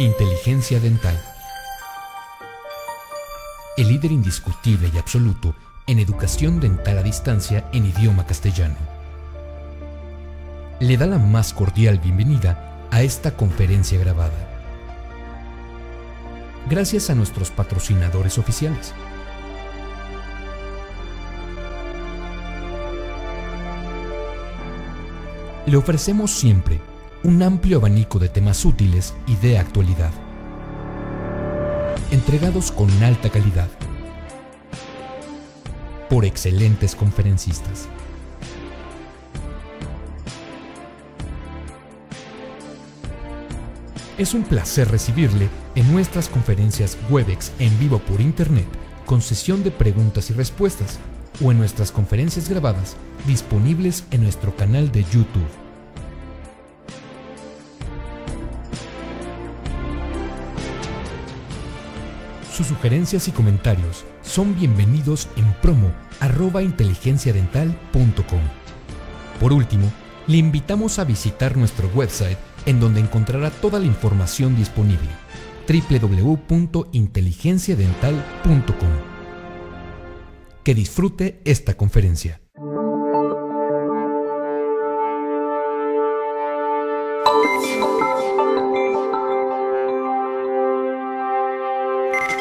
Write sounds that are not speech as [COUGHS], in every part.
Inteligencia dental. El líder indiscutible y absoluto en educación dental a distancia en idioma castellano. Le da la más cordial bienvenida a esta conferencia grabada. Gracias a nuestros patrocinadores oficiales. Le ofrecemos siempre un amplio abanico de temas útiles y de actualidad, entregados con alta calidad por excelentes conferencistas. Es un placer recibirle en nuestras conferencias WebEx en vivo por Internet con sesión de preguntas y respuestas o en nuestras conferencias grabadas disponibles en nuestro canal de YouTube. Sus sugerencias y comentarios son bienvenidos en promo Por último, le invitamos a visitar nuestro website en donde encontrará toda la información disponible www.inteligenciadental.com. Que disfrute esta conferencia.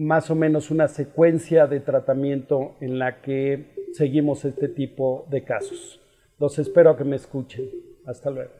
más o menos una secuencia de tratamiento en la que seguimos este tipo de casos. Los espero a que me escuchen. Hasta luego.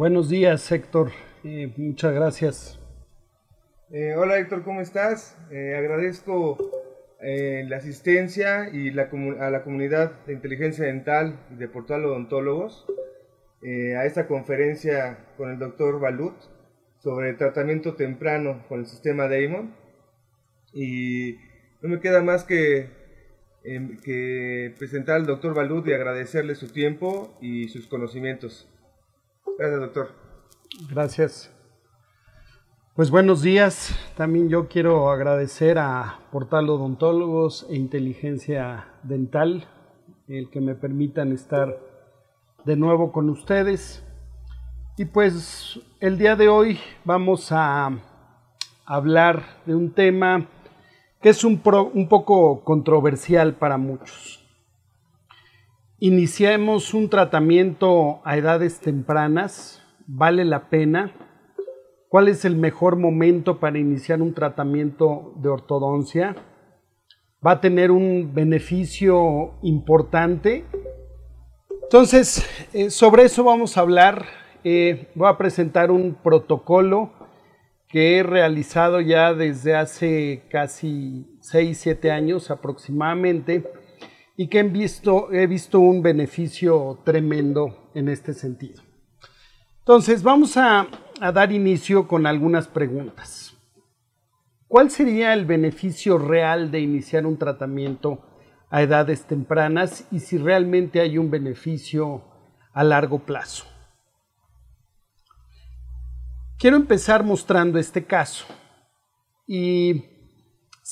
buenos días, Héctor. muchas gracias. Eh, hola, Héctor, ¿cómo estás? Eh, agradezco eh, la asistencia y a la comunidad de inteligencia dental de Portal Odontólogos a esta conferencia con el doctor Balut sobre tratamiento temprano con el sistema Damon. Y no me queda más que, em, que presentar al doctor Balut y agradecerle su tiempo y sus conocimientos. Gracias, doctor. Gracias. Pues buenos días. También yo quiero agradecer a Portal Odontólogos e Inteligencia Dental el que me permitan estar de nuevo con ustedes. Y pues el día de hoy vamos a hablar de un tema que es un, un poco controversial para muchos iniciemos un tratamiento a edades tempranas, ¿vale la pena? ¿Cuál es el mejor momento para iniciar un tratamiento de ortodoncia? ¿Va a tener un beneficio importante? Entonces, eh, sobre eso vamos a hablar. Eh, voy a presentar un protocolo que he realizado ya desde hace casi 6, 7 años aproximadamente y que he visto, he visto un beneficio tremendo en este sentido. Entonces, vamos a, dar inicio con algunas preguntas. ¿Cuál sería el beneficio real de iniciar un tratamiento a edades tempranas y si realmente hay un beneficio a largo plazo? Quiero empezar mostrando este caso y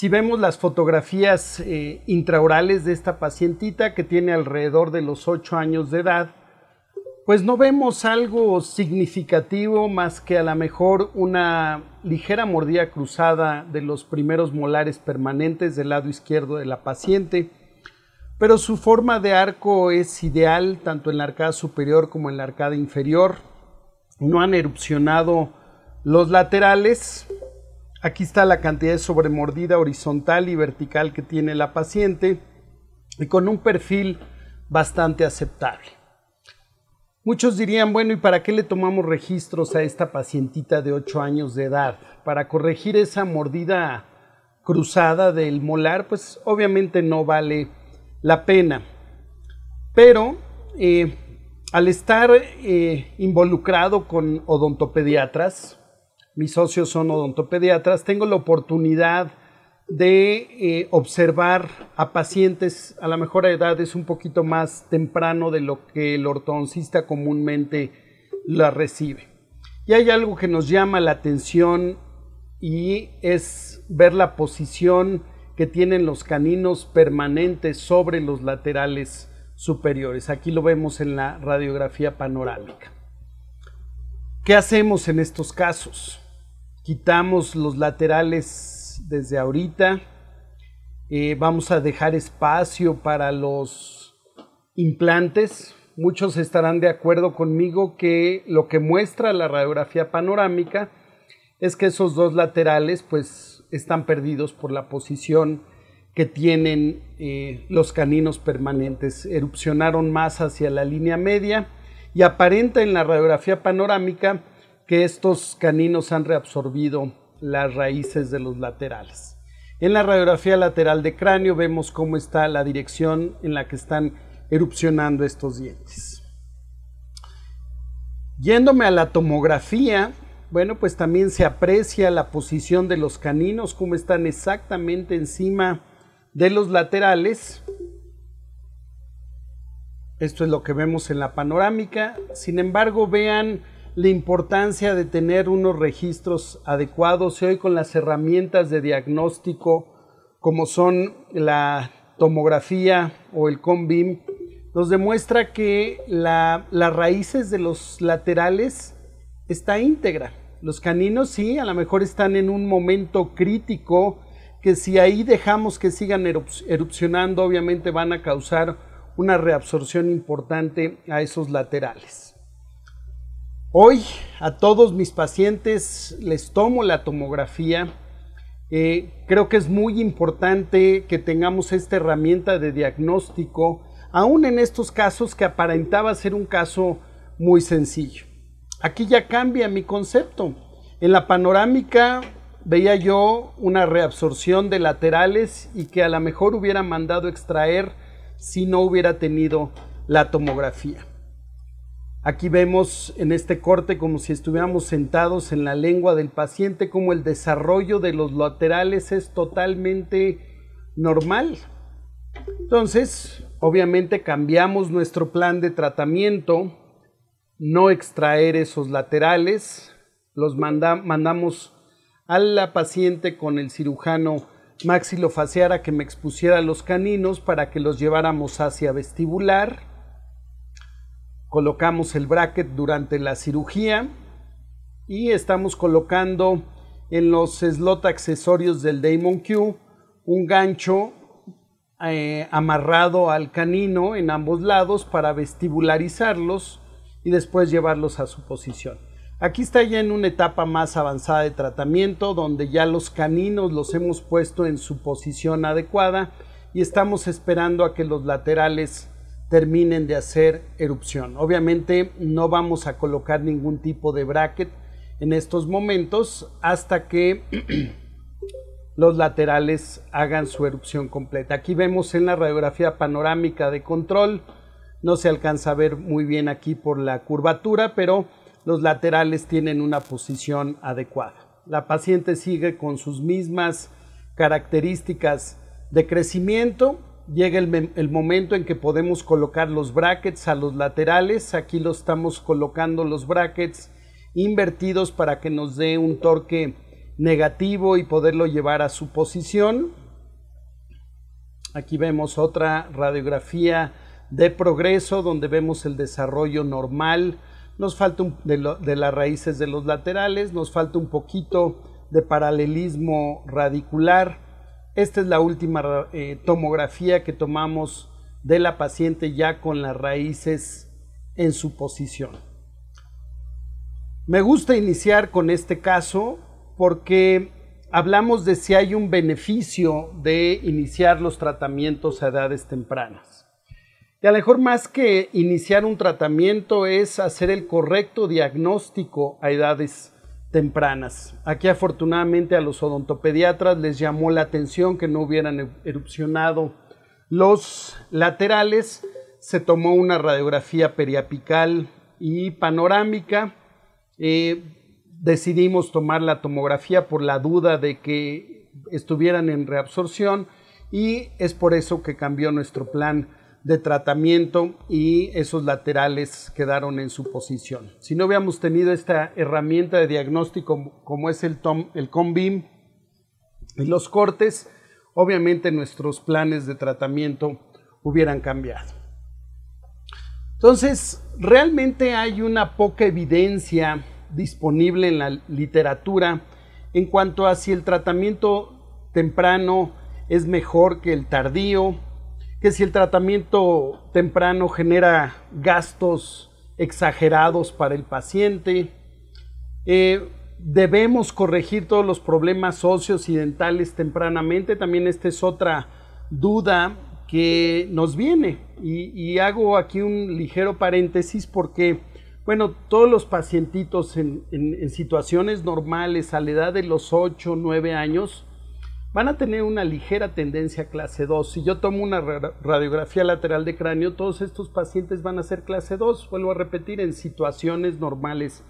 si vemos las fotografías eh, intraorales de esta pacientita que tiene alrededor de los 8 años de edad, pues no vemos algo significativo más que a lo mejor una ligera mordida cruzada de los primeros molares permanentes del lado izquierdo de la paciente, pero su forma de arco es ideal tanto en la arcada superior como en la arcada inferior. No han erupcionado los laterales, Aquí está la cantidad de sobremordida horizontal y vertical que tiene la paciente y con un perfil bastante aceptable. Muchos dirían, bueno, ¿y para qué le tomamos registros a esta pacientita de 8 años de edad? Para corregir esa mordida cruzada del molar, pues obviamente no vale la pena. Pero eh, al estar eh, involucrado con odontopediatras, mis socios son odontopediatras, tengo la oportunidad de eh, observar a pacientes a la mejor edad es un poquito más temprano de lo que el ortodoncista comúnmente la recibe. Y hay algo que nos llama la atención y es ver la posición que tienen los caninos permanentes sobre los laterales superiores. Aquí lo vemos en la radiografía panorámica. ¿Qué hacemos en estos casos? quitamos los laterales desde ahorita. Eh, vamos a dejar espacio para los implantes. Muchos estarán de acuerdo conmigo que lo que muestra la radiografía panorámica es que esos dos laterales pues están perdidos por la posición que tienen eh, los caninos permanentes. Erupcionaron más hacia la línea media y aparenta en la radiografía panorámica que estos caninos han reabsorbido las raíces de los laterales. En la radiografía lateral de cráneo vemos cómo está la dirección en la que están erupcionando estos dientes. Yéndome a la tomografía, bueno, pues también se aprecia la posición de los caninos, cómo están exactamente encima de los laterales. Esto es lo que vemos en la panorámica. Sin embargo, vean la importancia de tener unos registros adecuados y hoy con las herramientas de diagnóstico como son la tomografía o el COMBIM, nos demuestra que las raíces de los laterales está íntegra. Los caninos sí, a lo mejor están en un momento crítico que si ahí dejamos que sigan erupcionando, obviamente van a causar una reabsorción importante a esos laterales. Hoy a todos mis pacientes les tomo la tomografía. Eh, creo que es muy importante que tengamos esta herramienta de diagnóstico, aún en estos casos que aparentaba ser un caso muy sencillo. Aquí ya cambia mi concepto. En la panorámica veía yo una reabsorción de laterales y que a lo mejor hubiera mandado extraer si no hubiera tenido la tomografía. Aquí vemos en este corte como si estuviéramos sentados en la lengua del paciente, como el desarrollo de los laterales es totalmente normal. Entonces, obviamente cambiamos nuestro plan de tratamiento, no extraer esos laterales, los mandamos a la paciente con el cirujano a que me expusiera los caninos para que los lleváramos hacia vestibular colocamos el bracket durante la cirugía y estamos colocando en los slot accesorios del Damon Q un gancho eh, amarrado al canino en ambos lados para vestibularizarlos y después llevarlos a su posición. Aquí está ya en una etapa más avanzada de tratamiento donde ya los caninos los hemos puesto en su posición adecuada y estamos esperando a que los laterales terminen de hacer erupción. Obviamente no vamos a colocar ningún tipo de bracket en estos momentos hasta que [CLEARS THROAT] los laterales hagan su erupción completa. Aquí vemos en la radiografía panorámica de control, no se alcanza a ver muy bien aquí por la curvatura, pero los laterales tienen una posición adecuada. La paciente sigue con sus mismas características de crecimiento, llega el, momento en que podemos colocar los brackets a los laterales. Aquí lo estamos colocando los brackets invertidos para que nos dé un torque negativo y poderlo llevar a su posición. Aquí vemos otra radiografía de progreso donde vemos el desarrollo normal. Nos falta de las raíces de los laterales, nos falta un poquito de paralelismo radicular esta es la última eh, tomografía que tomamos de la paciente ya con las raíces en su posición. Me gusta iniciar con este caso porque hablamos de si hay un beneficio de iniciar los tratamientos a edades tempranas. Y a lo mejor más que iniciar un tratamiento es hacer el correcto diagnóstico a edades tempranas. Aquí afortunadamente a los odontopediatras les llamó la atención que no hubieran e-, erupcionado los laterales. Se tomó una radiografía periapical y panorámica. Eh, decidimos tomar la tomografía por la duda de que estuvieran en reabsorción y es por eso que cambió nuestro plan de tratamiento y esos laterales quedaron en su posición. Si no hubiéramos tenido esta herramienta de diagnóstico como es el, el COMBIM y los cortes, obviamente nuestros planes de tratamiento hubieran cambiado. Entonces, realmente hay una poca evidencia disponible en la literatura en cuanto a si el tratamiento temprano es mejor que el tardío que si el tratamiento temprano genera gastos exagerados para el paciente, eh, debemos corregir todos los problemas socios y dentales tempranamente, también esta es otra duda que nos viene y, hago aquí un ligero paréntesis porque bueno, todos los pacientitos en, situaciones normales a la edad de los 8 o 9 años, van a tener una ligera tendencia clase 2. Si yo tomo una radiografía lateral de cráneo, todos estos pacientes van a ser clase 2, vuelvo a repetir, en situaciones normales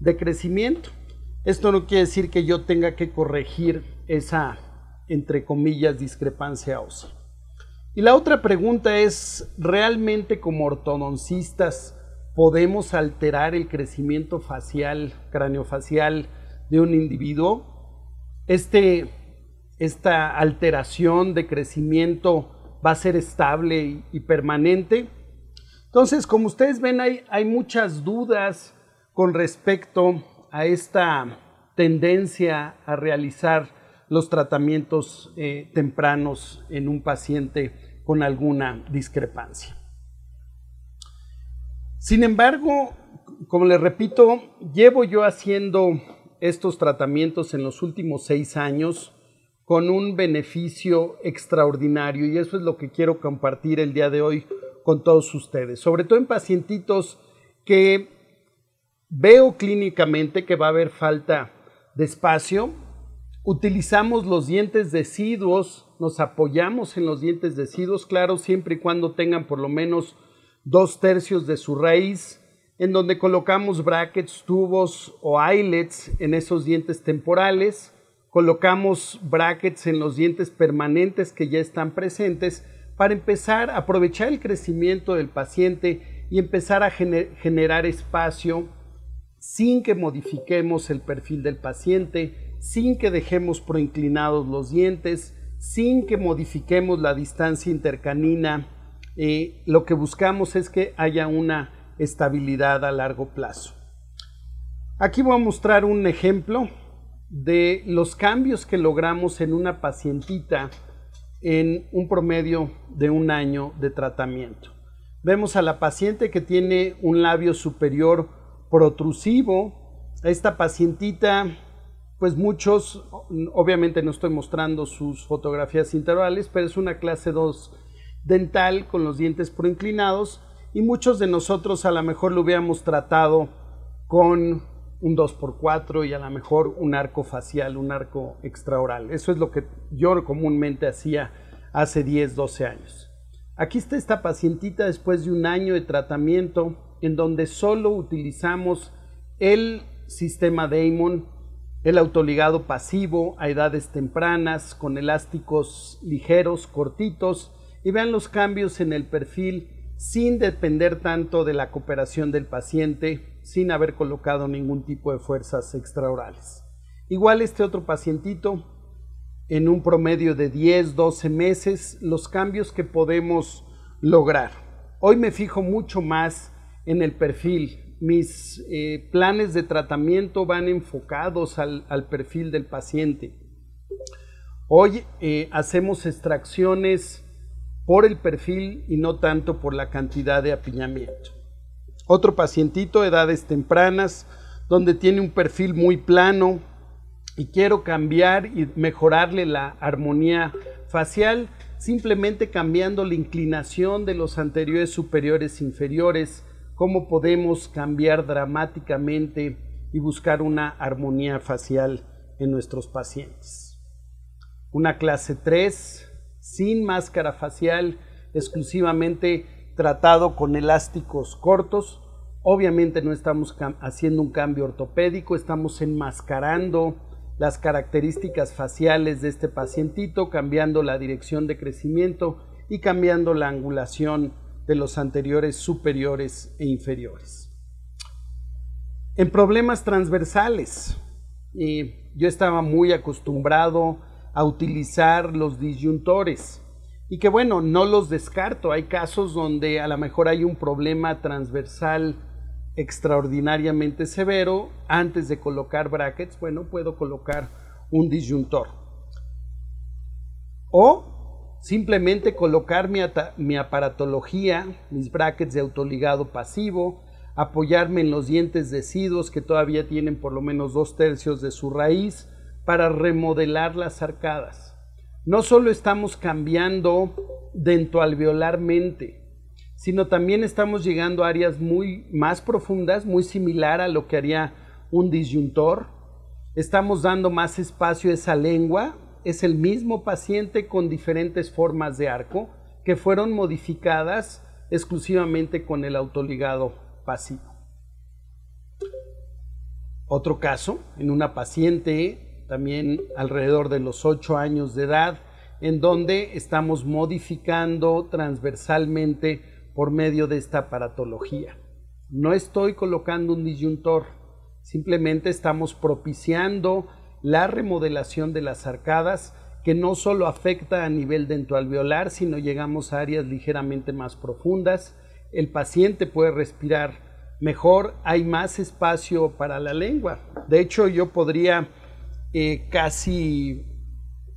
de crecimiento. Esto no quiere decir que yo tenga que corregir esa, entre comillas, discrepancia ósea. Y la otra pregunta es, ¿realmente como ortodoncistas podemos alterar el crecimiento facial, craneofacial de un individuo? Este esta alteración de crecimiento va a ser estable y, permanente. Entonces, como ustedes ven, hay, muchas dudas con respecto a esta tendencia a realizar los tratamientos eh, tempranos en un paciente con alguna discrepancia. Sin embargo, como les repito, llevo yo haciendo estos tratamientos en los últimos seis años con un beneficio extraordinario y eso es lo que quiero compartir el día de hoy con todos ustedes, sobre todo en pacientitos que veo clínicamente que va a haber falta de espacio, utilizamos los dientes deciduos, nos apoyamos en los dientes deciduos, claro, siempre y cuando tengan por lo menos dos tercios de su raíz, en donde colocamos brackets, tubos o eyelets en esos dientes temporales. Colocamos brackets en los dientes permanentes que ya están presentes para empezar a aprovechar el crecimiento del paciente y empezar a generar espacio sin que modifiquemos el perfil del paciente, sin que dejemos proinclinados los dientes, sin que modifiquemos la distancia intercanina. Eh, lo que buscamos es que haya una estabilidad a largo plazo. Aquí voy a mostrar un ejemplo de los cambios que logramos en una pacientita en un promedio de un año de tratamiento. Vemos a la paciente que tiene un labio superior protrusivo. A esta pacientita, pues muchos, obviamente no estoy mostrando sus fotografías intervales pero es una clase 2 dental con los dientes proinclinados y muchos de nosotros a lo mejor lo hubiéramos tratado con un 2x4 y a lo mejor un arco facial, un arco extraoral. Eso es lo que yo comúnmente hacía hace 10, 12 años. Aquí está esta pacientita después de un año de tratamiento en donde solo utilizamos el sistema Damon, el autoligado pasivo a edades tempranas con elásticos ligeros, cortitos y vean los cambios en el perfil sin depender tanto de la cooperación del paciente sin haber colocado ningún tipo de fuerzas extraorales. Igual este otro pacientito, en un promedio de 10, 12 meses, los cambios que podemos lograr. Hoy me fijo mucho más en el perfil. Mis eh, planes de tratamiento van enfocados al, perfil del paciente. Hoy eh, hacemos extracciones por el perfil y no tanto por la cantidad de apiñamiento. Otro pacientito, edades tempranas, donde tiene un perfil muy plano y quiero cambiar y mejorarle la armonía facial, simplemente cambiando la inclinación de los anteriores superiores e inferiores, cómo podemos cambiar dramáticamente y buscar una armonía facial en nuestros pacientes. Una clase 3 sin máscara facial, exclusivamente tratado con elásticos cortos. Obviamente no estamos haciendo un cambio ortopédico, estamos enmascarando las características faciales de este pacientito, cambiando la dirección de crecimiento y cambiando la angulación de los anteriores superiores e inferiores. En problemas transversales, eh, yo estaba muy acostumbrado a utilizar los disyuntores y que bueno, no los descarto. Hay casos donde a lo mejor hay un problema transversal extraordinariamente severo. Antes de colocar brackets, bueno, puedo colocar un disyuntor. O simplemente colocar mi, aparatología, mis brackets de autoligado pasivo, apoyarme en los dientes decidos que todavía tienen por lo menos dos tercios de su raíz para remodelar las arcadas. No solo estamos cambiando dentoalveolarmente, sino también estamos llegando a áreas muy más profundas, muy similar a lo que haría un disyuntor. Estamos dando más espacio a esa lengua, es el mismo paciente con diferentes formas de arco que fueron modificadas exclusivamente con el autoligado pasivo. Otro caso, en una paciente también alrededor de los 8 años de edad, en donde estamos modificando transversalmente por medio de esta aparatología. No estoy colocando un disyuntor, simplemente estamos propiciando la remodelación de las arcadas que no solo afecta a nivel dental alveolar, sino llegamos a áreas ligeramente más profundas. El paciente puede respirar mejor, hay más espacio para la lengua. De hecho, yo podría eh, casi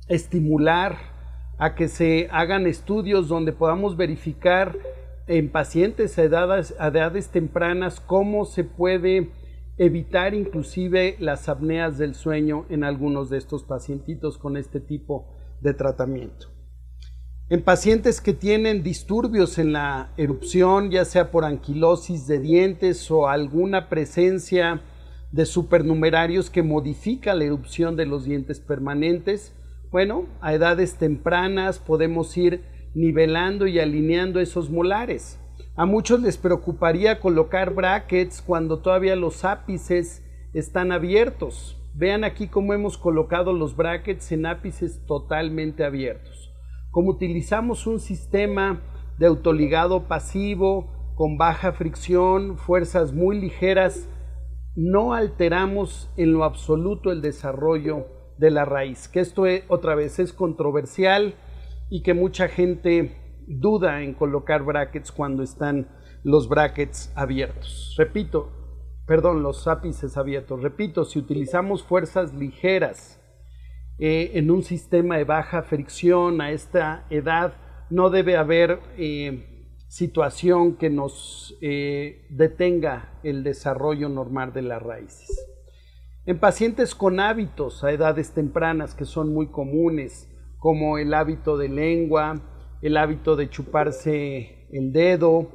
estimular a que se hagan estudios donde podamos verificar en pacientes a edades, a edades tempranas cómo se puede evitar inclusive las apneas del sueño en algunos de estos pacientitos con este tipo de tratamiento. En pacientes que tienen disturbios en la erupción, ya sea por anquilosis de dientes o alguna presencia de supernumerarios que modifica la erupción de los dientes permanentes. Bueno, a edades tempranas podemos ir nivelando y alineando esos molares. A muchos les preocuparía colocar brackets cuando todavía los ápices están abiertos. Vean aquí cómo hemos colocado los brackets en ápices totalmente abiertos. Como utilizamos un sistema de autoligado pasivo con baja fricción, fuerzas muy ligeras no alteramos en lo absoluto el desarrollo de la raíz, que esto e, otra vez es controversial y que mucha gente duda en colocar brackets cuando están los brackets abiertos. Repito, perdón, los ápices abiertos. Repito, si utilizamos fuerzas ligeras eh, en un sistema de baja fricción a esta edad, no debe haber eh, situación que nos eh, detenga el desarrollo normal de las raíces. En pacientes con hábitos a edades tempranas que son muy comunes, como el hábito de lengua, el hábito de chuparse el dedo,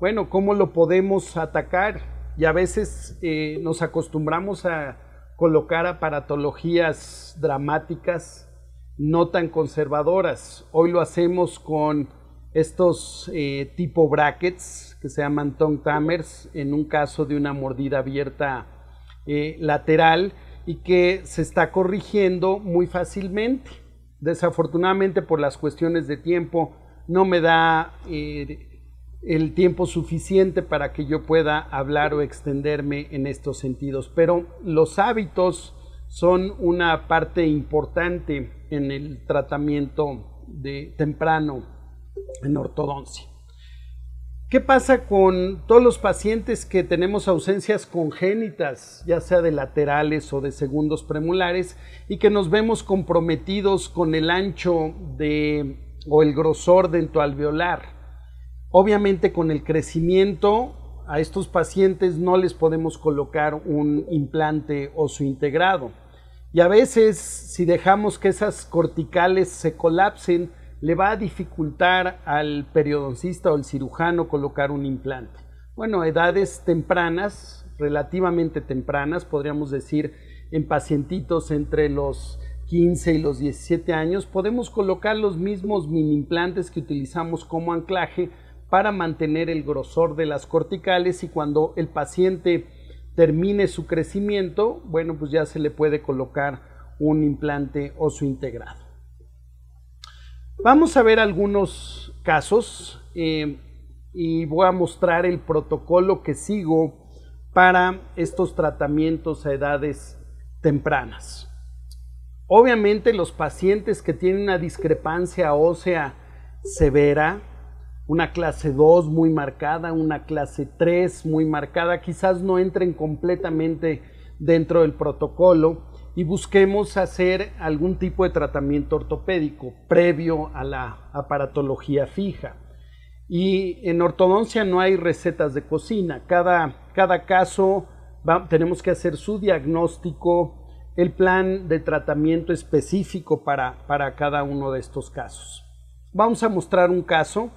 bueno, ¿cómo lo podemos atacar? Y a veces eh, nos acostumbramos a colocar aparatologías dramáticas no tan conservadoras. Hoy lo hacemos con estos eh, tipo brackets que se llaman tongue tamers en un caso de una mordida abierta eh, lateral y que se está corrigiendo muy fácilmente. Desafortunadamente por las cuestiones de tiempo no me da eh, el tiempo suficiente para que yo pueda hablar o extenderme en estos sentidos, pero los hábitos son una parte importante en el tratamiento de temprano en ortodoncia. ¿Qué pasa con todos los pacientes que tenemos ausencias congénitas, ya sea de laterales o de segundos premulares y que nos vemos comprometidos con el ancho o el grosor alveolar Obviamente con el crecimiento a estos pacientes no les podemos colocar un implante oso integrado. Y a veces si dejamos que esas corticales se colapsen, le va a dificultar al periodoncista o al cirujano colocar un implante. Bueno, edades tempranas, relativamente tempranas, podríamos decir en pacientitos entre los 15 y los 17 años, podemos colocar los mismos mini implantes que utilizamos como anclaje para mantener el grosor de las corticales y cuando el paciente termine su crecimiento, bueno, pues ya se le puede colocar un implante su integrado. Vamos a ver algunos casos eh, y voy a mostrar el protocolo que sigo para estos tratamientos a edades tempranas. Obviamente los pacientes que tienen una discrepancia ósea severa, una clase 2 muy marcada, una clase 3 muy marcada, quizás no entren completamente dentro del protocolo, y busquemos hacer algún tipo de tratamiento ortopédico previo a la aparatología fija. Y en ortodoncia no hay recetas de cocina, cada, cada caso tenemos que hacer su diagnóstico, el plan de tratamiento específico para, para cada uno de estos casos. Vamos a mostrar un caso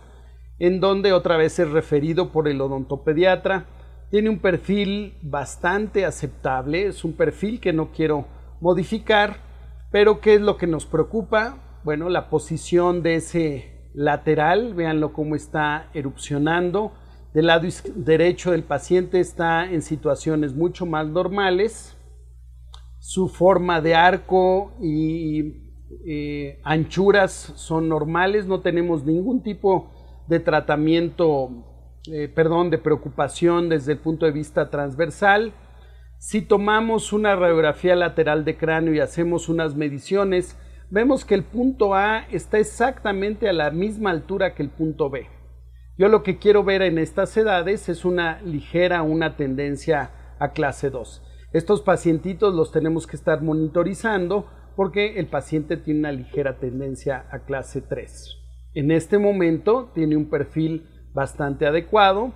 en donde otra vez es referido por el odontopediatra. Tiene un perfil bastante aceptable, es un perfil que no quiero modificar, pero ¿qué es lo que nos preocupa? Bueno, la posición de ese lateral, véanlo cómo está erupcionando. Del lado derecho del paciente está en situaciones mucho más normales. Su forma de arco y eh, anchuras son normales, no tenemos ningún tipo de tratamiento, eh, perdón, de preocupación desde el punto de vista transversal. Si tomamos una radiografía lateral de cráneo y hacemos unas mediciones, vemos que el punto A está exactamente a la misma altura que el punto B. Yo lo que quiero ver en estas edades es una ligera, una tendencia a clase 2. Estos pacientitos los tenemos que estar monitorizando porque el paciente tiene una ligera tendencia a clase 3. En este momento tiene un perfil bastante adecuado,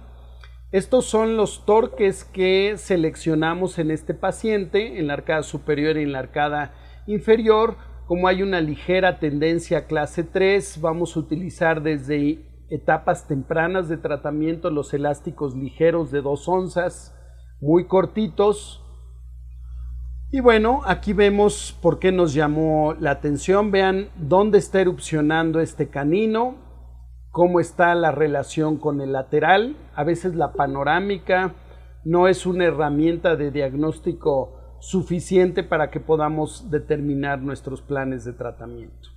estos son los torques que seleccionamos en este paciente, en la arcada superior y en la arcada inferior. Como hay una ligera tendencia clase 3, vamos a utilizar desde etapas tempranas de tratamiento los elásticos ligeros de 2 onzas, muy cortitos. Y bueno, aquí vemos por qué nos llamó la atención. Vean dónde está erupcionando este canino cómo está la relación con el lateral. A veces la panorámica no es una herramienta de diagnóstico suficiente para que podamos determinar nuestros planes de tratamiento.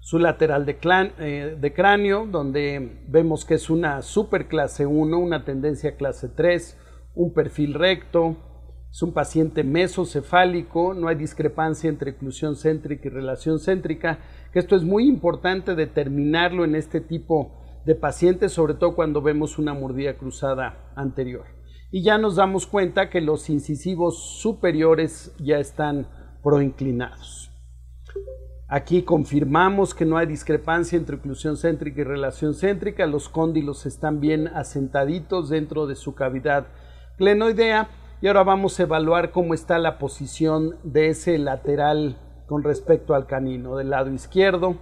Su lateral de, eh, cráneo, donde vemos que es una superclase 1, una tendencia clase 3, un perfil recto, es un paciente mesocefálico, no hay discrepancia entre oclusión céntrica y relación céntrica, esto es muy importante determinarlo en este tipo de pacientes, sobre todo cuando vemos una mordida cruzada anterior. Y ya nos damos cuenta que los incisivos superiores ya están proinclinados. Aquí confirmamos que no hay discrepancia entre oclusión céntrica y relación céntrica, los cóndilos están bien asentaditos dentro de su cavidad glenoidea y ahora vamos a evaluar cómo está la posición de ese lateral con respecto al canino del lado izquierdo.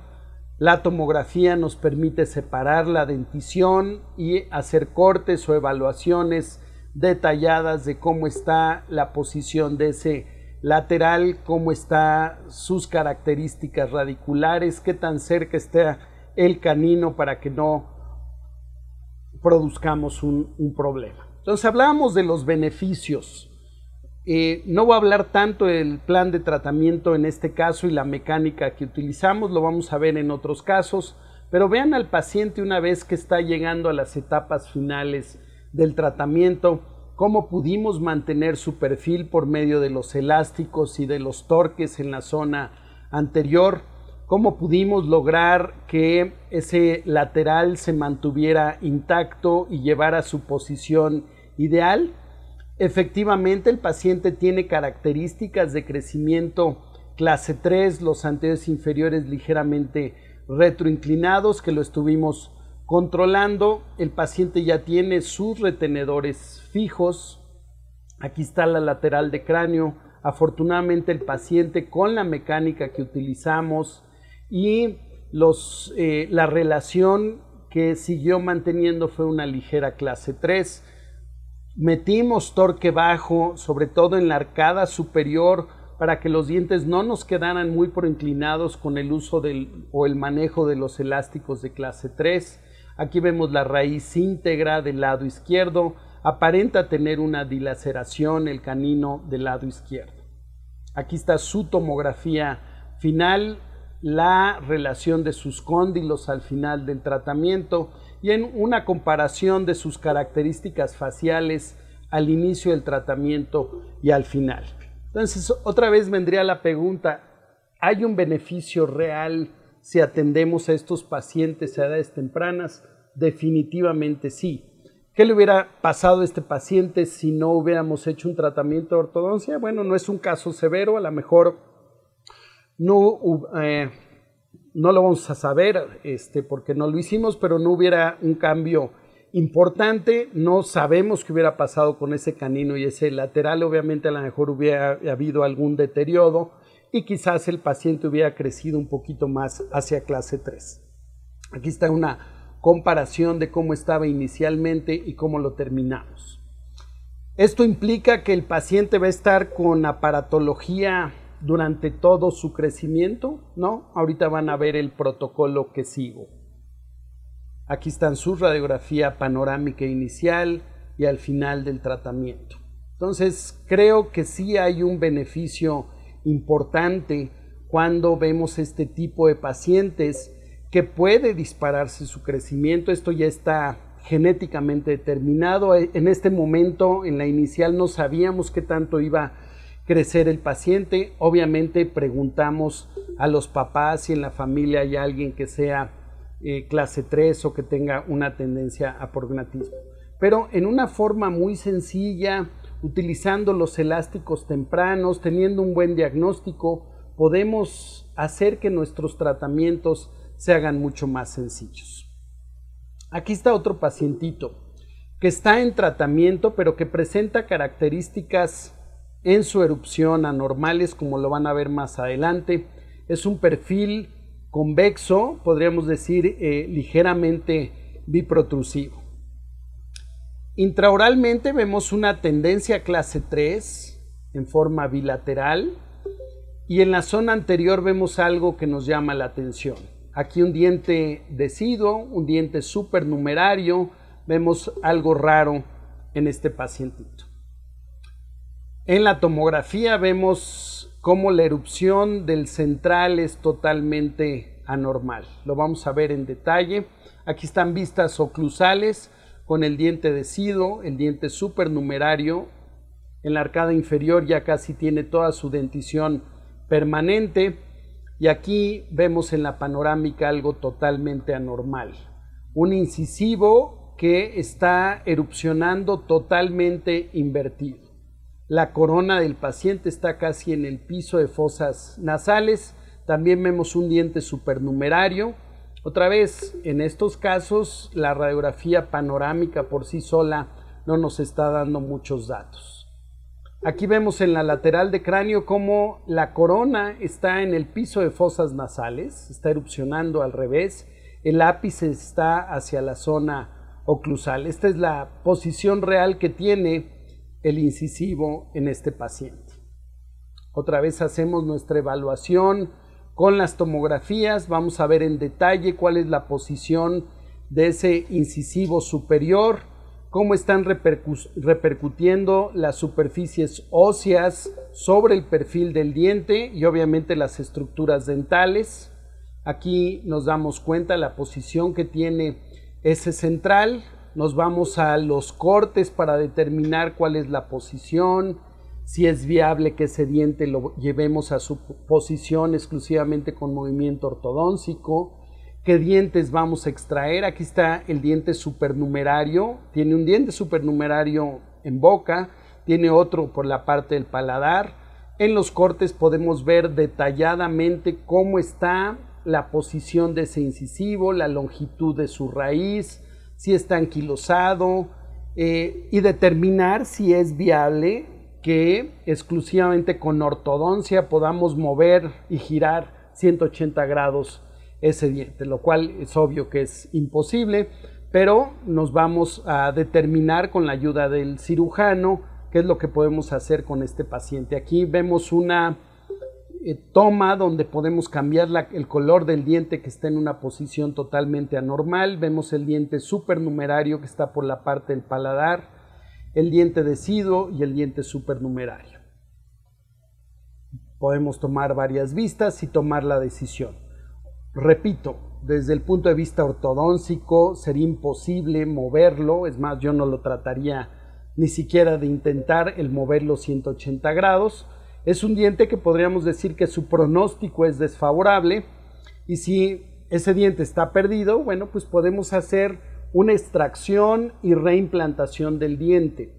La tomografía nos permite separar la dentición y hacer cortes o evaluaciones detalladas de cómo está la posición de ese lateral, cómo están sus características radiculares, qué tan cerca está el canino para que no produzcamos un, un problema. Entonces hablábamos de los beneficios. Eh, no voy a hablar tanto del plan de tratamiento en este caso y la mecánica que utilizamos, lo vamos a ver en otros casos, pero vean al paciente una vez que está llegando a las etapas finales del tratamiento, cómo pudimos mantener su perfil por medio de los elásticos y de los torques en la zona anterior, cómo pudimos lograr que ese lateral se mantuviera intacto y llevara su posición ideal. Efectivamente, el paciente tiene características de crecimiento clase 3, los anteriores inferiores ligeramente retroinclinados que lo estuvimos controlando. El paciente ya tiene sus retenedores fijos. Aquí está la lateral de cráneo. Afortunadamente el paciente con la mecánica que utilizamos y eh, la relación que siguió manteniendo fue una ligera clase 3 Metimos torque bajo, sobre todo en la arcada superior, para que los dientes no nos quedaran muy proinclinados con el uso o el manejo de los elásticos de clase 3. Aquí vemos la raíz íntegra del lado izquierdo. Aparenta tener una dilaceración el canino del lado izquierdo. Aquí está su tomografía final, la relación de sus cóndilos al final del tratamiento y en una comparación de sus características faciales al inicio del tratamiento y al final. Entonces, otra vez vendría la pregunta, ¿hay un beneficio real si atendemos a estos pacientes a edades tempranas? Definitivamente sí. ¿Qué le hubiera pasado a este paciente si no hubiéramos hecho un tratamiento de ortodoncia? Bueno, no es un caso severo, a lo mejor no eh, no lo vamos a saber este, porque no lo hicimos, pero no hubiera un cambio importante. No sabemos qué hubiera pasado con ese canino y ese lateral. Obviamente a lo mejor hubiera habido algún deterioro y quizás el paciente hubiera crecido un poquito más hacia clase 3. Aquí está una comparación de cómo estaba inicialmente y cómo lo terminamos. Esto implica que el paciente va a estar con aparatología durante todo su crecimiento, ¿no? Ahorita van a ver el protocolo que sigo. Aquí están su radiografía panorámica inicial y al final del tratamiento. Entonces, creo que sí hay un beneficio importante cuando vemos este tipo de pacientes que puede dispararse su crecimiento. Esto ya está genéticamente determinado. En este momento, en la inicial, no sabíamos qué tanto iba crecer el paciente. Obviamente preguntamos a los papás si en la familia hay alguien que sea eh, clase 3 o que tenga una tendencia a prognatismo. Pero en una forma muy sencilla, utilizando los elásticos tempranos, teniendo un buen diagnóstico, podemos hacer que nuestros tratamientos se hagan mucho más sencillos. Aquí está otro pacientito que está en tratamiento pero que presenta características en su erupción anormales, como lo van a ver más adelante. Es un perfil convexo, podríamos decir eh, ligeramente biprotrusivo. Intraoralmente vemos una tendencia clase 3 en forma bilateral y en la zona anterior vemos algo que nos llama la atención. Aquí un diente decido, un diente supernumerario, vemos algo raro en este pacientito. En la tomografía vemos cómo la erupción del central es totalmente anormal. Lo vamos a ver en detalle. Aquí están vistas oclusales con el diente decido, el diente supernumerario. En la arcada inferior ya casi tiene toda su dentición permanente. Y aquí vemos en la panorámica algo totalmente anormal. Un incisivo que está erupcionando totalmente invertido. La corona del paciente está casi en el piso de fosas nasales. También vemos un diente supernumerario. Otra vez, en estos casos, la radiografía panorámica por sí sola no nos está dando muchos datos. Aquí vemos en la lateral de cráneo cómo la corona está en el piso de fosas nasales, está erupcionando al revés, el ápice está hacia la zona oclusal. Esta es la posición real que tiene el incisivo en este paciente. Otra vez hacemos nuestra evaluación con las tomografías, vamos a ver en detalle cuál es la posición de ese incisivo superior, cómo están repercutiendo las superficies óseas sobre el perfil del diente y obviamente las estructuras dentales. Aquí nos damos cuenta la posición que tiene ese central, nos vamos a los cortes para determinar cuál es la posición, si es viable que ese diente lo llevemos a su posición exclusivamente con movimiento ortodóncico, qué dientes vamos a extraer. Aquí está el diente supernumerario, tiene un diente supernumerario en boca, tiene otro por la parte del paladar. En los cortes podemos ver detalladamente cómo está la posición de ese incisivo, la longitud de su raíz, si está anquilosado eh, y determinar si es viable que exclusivamente con ortodoncia podamos mover y girar 180 grados ese diente, lo cual es obvio que es imposible, pero nos vamos a determinar con la ayuda del cirujano qué es lo que podemos hacer con este paciente. Aquí vemos una eh, toma donde podemos cambiar el color del diente que está en una posición totalmente anormal. Vemos el diente supernumerario que está por la parte del paladar, el diente deciduo y el diente supernumerario. Podemos tomar varias vistas y tomar la decisión. Repito, desde el punto de vista ortodóntico sería imposible moverlo, es más, yo no lo trataría ni siquiera de intentar el moverlo 180 grados es un diente que podríamos decir que su pronóstico es desfavorable y si ese diente está perdido, bueno, pues podemos hacer una extracción y reimplantación del diente.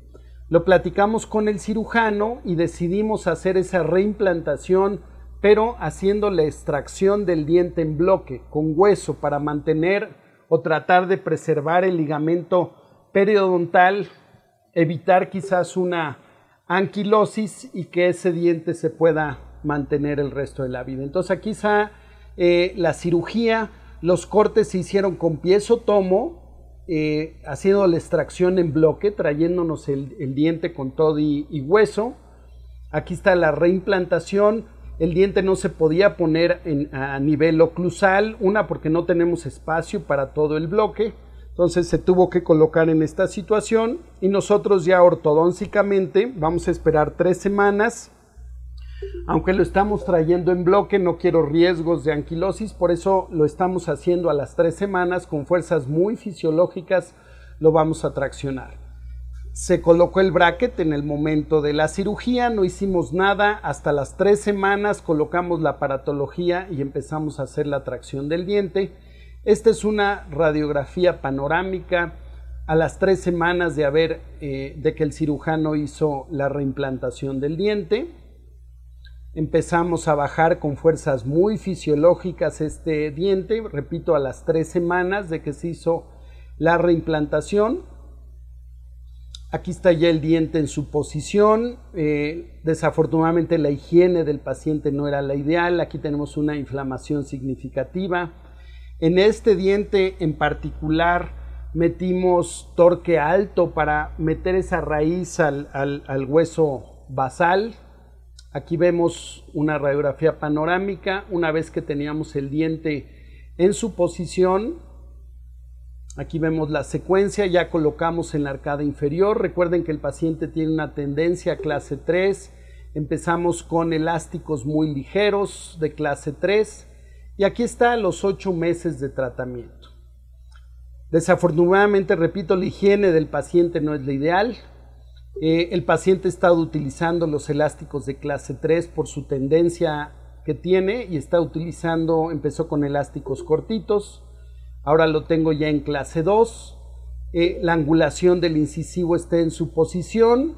Lo platicamos con el cirujano y decidimos hacer esa reimplantación, pero haciendo la extracción del diente en bloque, con hueso, para mantener o tratar de preservar el ligamento periodontal, evitar quizás una anquilosis y que ese diente se pueda mantener el resto de la vida. Entonces aquí está eh, la cirugía, los cortes se hicieron con tomo, eh, haciendo la extracción en bloque, trayéndonos el, diente con todo y, hueso. Aquí está la reimplantación. El diente no se podía poner a nivel oclusal, una porque no tenemos espacio para todo el bloque. Entonces se tuvo que colocar en esta situación y nosotros ya ortodóncicamente vamos a esperar tres semanas. Aunque lo estamos trayendo en bloque, no quiero riesgos de anquilosis, por eso lo estamos haciendo a las tres semanas con fuerzas muy fisiológicas, lo vamos a traccionar. Se colocó el bracket en el momento de la cirugía, no hicimos nada, hasta las tres semanas colocamos la paratología y empezamos a hacer la tracción del diente esta es una radiografía panorámica a las tres semanas de haber eh, de que el cirujano hizo la reimplantación del diente. Empezamos a bajar con fuerzas muy fisiológicas este diente, repito, a las tres semanas de que se hizo la reimplantación. Aquí está ya el diente en su posición. Eh, desafortunadamente la higiene del paciente no era la ideal. Aquí tenemos una inflamación significativa en este diente en particular metimos torque alto para meter esa raíz al, hueso basal. Aquí vemos una radiografía panorámica. Una vez que teníamos el diente en su posición, Aquí vemos la secuencia, ya colocamos en la arcada inferior. Recuerden que el paciente tiene una tendencia a clase 3. Empezamos con elásticos muy ligeros de clase 3. Y aquí está los ocho meses de tratamiento. Desafortunadamente, repito, la higiene del paciente no es la ideal. Eh, el paciente ha estado utilizando los elásticos de clase 3 por su tendencia que tiene y está utilizando, empezó con elásticos cortitos, ahora lo tengo ya en clase 2, eh, la angulación del incisivo está en su posición,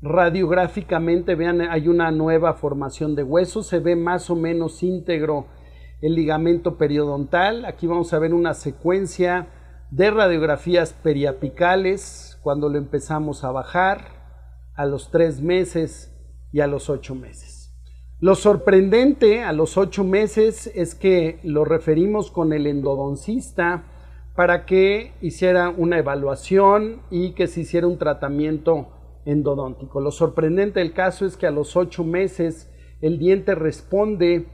radiográficamente vean, hay una nueva formación de hueso, se ve más o menos íntegro el ligamento periodontal. Aquí vamos a ver una secuencia de radiografías periapicales cuando lo empezamos a bajar a los tres meses y a los ocho meses. Lo sorprendente a los ocho meses es que lo referimos con el endodoncista para que hiciera una evaluación y que se hiciera un tratamiento endodóntico. Lo sorprendente del caso es que a los ocho meses el diente responde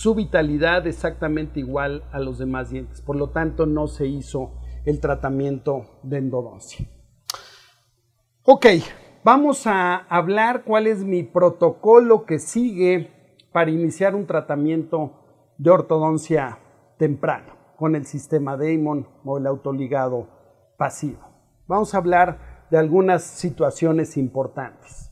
su vitalidad exactamente igual a los demás dientes. Por lo tanto, no se hizo el tratamiento de endodoncia. Ok, vamos a hablar cuál es mi protocolo que sigue para iniciar un tratamiento de ortodoncia temprano con el sistema Damon o el autoligado pasivo. Vamos a hablar de algunas situaciones importantes.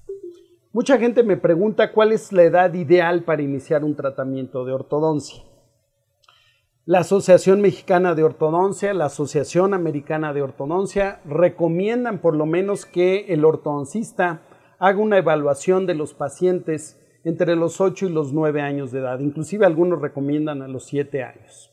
Mucha gente me pregunta cuál es la edad ideal para iniciar un tratamiento de ortodoncia. La Asociación Mexicana de Ortodoncia, la Asociación Americana de Ortodoncia recomiendan por lo menos que el ortodoncista haga una evaluación de los pacientes entre los 8 y los 9 años de edad. Inclusive algunos recomiendan a los 7 años.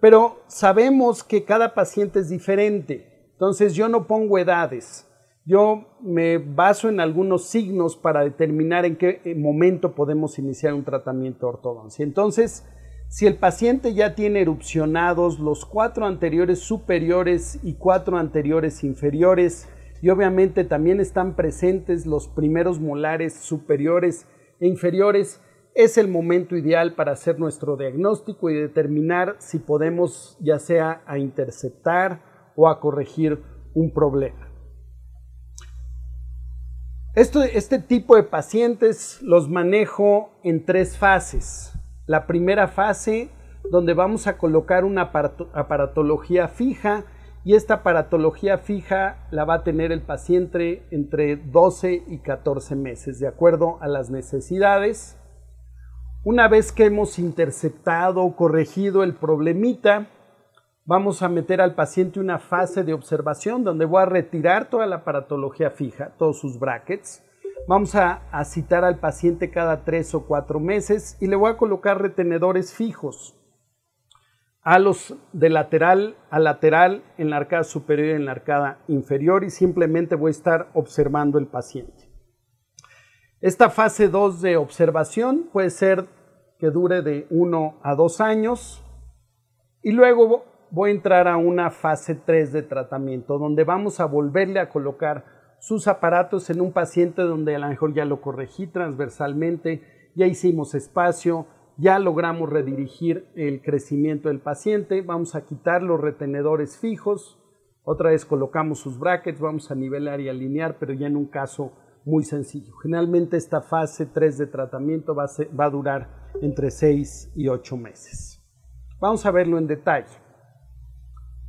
Pero sabemos que cada paciente es diferente. Entonces yo no pongo edades. Yo me baso en algunos signos para determinar en qué eh, momento podemos iniciar un tratamiento de ortodoncia. Entonces, si el paciente ya tiene erupcionados los cuatro anteriores superiores y cuatro anteriores inferiores, y obviamente también están presentes los primeros molares superiores e inferiores, es el momento ideal para hacer nuestro diagnóstico y determinar si podemos ya sea a interceptar o a corregir un problema este tipo de pacientes los manejo en tres fases. La primera fase, donde vamos a colocar una aparatología fija y esta aparatología fija la va a tener el paciente entre 12 y 14 meses, de acuerdo a las necesidades. Una vez que hemos interceptado o corregido el problemita, vamos a meter al paciente una fase de observación donde voy a retirar toda la paratología fija, todos sus brackets. Vamos a, citar al paciente cada tres o cuatro meses y le voy a colocar retenedores fijos a los de lateral a lateral en la arcada superior y en la arcada inferior y simplemente voy a estar observando el paciente. Esta fase 2 de observación puede ser que dure de 1 a 2 años y luego voy a entrar a una fase 3 de tratamiento, donde vamos a volverle a colocar sus aparatos en un paciente donde a lo mejor ya lo corregí transversalmente, ya hicimos espacio, ya logramos redirigir el crecimiento del paciente, vamos a quitar los retenedores fijos, otra vez colocamos sus brackets, vamos a nivelar y alinear, pero ya en un caso muy sencillo. Generalmente esta fase 3 de tratamiento va a, durar entre 6 y 8 meses. Vamos a verlo en detalle.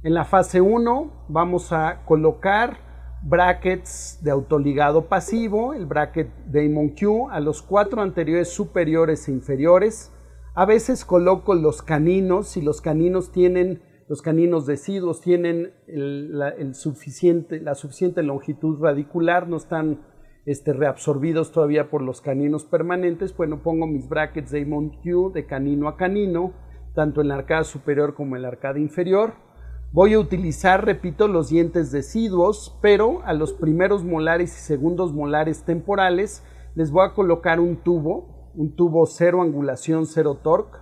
En la fase 1 vamos a colocar brackets de autoligado pasivo, el bracket Damon Q, a los cuatro anteriores superiores e inferiores. A veces coloco los caninos, si los caninos tienen, los caninos deciduos tienen la, suficiente, la suficiente longitud radicular, no están este, reabsorbidos todavía por los caninos permanentes, bueno, pongo mis brackets Damon Q de canino a canino, tanto en la arcada superior como en la arcada inferior. Voy a utilizar, repito, los dientes deciduos, pero a los primeros molares y segundos molares temporales les voy a colocar un tubo, un tubo cero angulación, cero torque.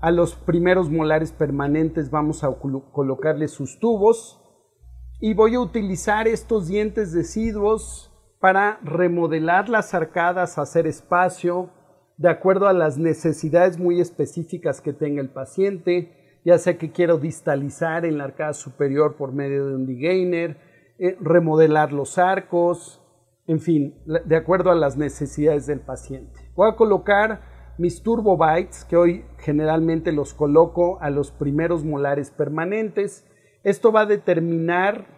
A los primeros molares permanentes vamos a colocarles sus tubos y voy a utilizar estos dientes deciduos para remodelar las arcadas, hacer espacio, de acuerdo a las necesidades muy específicas que tenga el paciente ya sea que quiero distalizar en la arcada superior por medio de un degainer, eh, remodelar los arcos, en fin, de acuerdo a las necesidades del paciente. Voy a colocar mis turbo bites, que hoy generalmente los coloco a los primeros molares permanentes. Esto va a determinar